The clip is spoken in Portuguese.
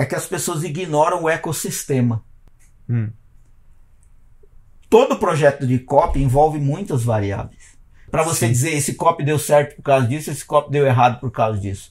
é que as pessoas ignoram o ecossistema. Hum. Todo projeto de cop envolve muitas variáveis. Para você Sim. dizer esse cop deu certo por causa disso, esse cop deu errado por causa disso.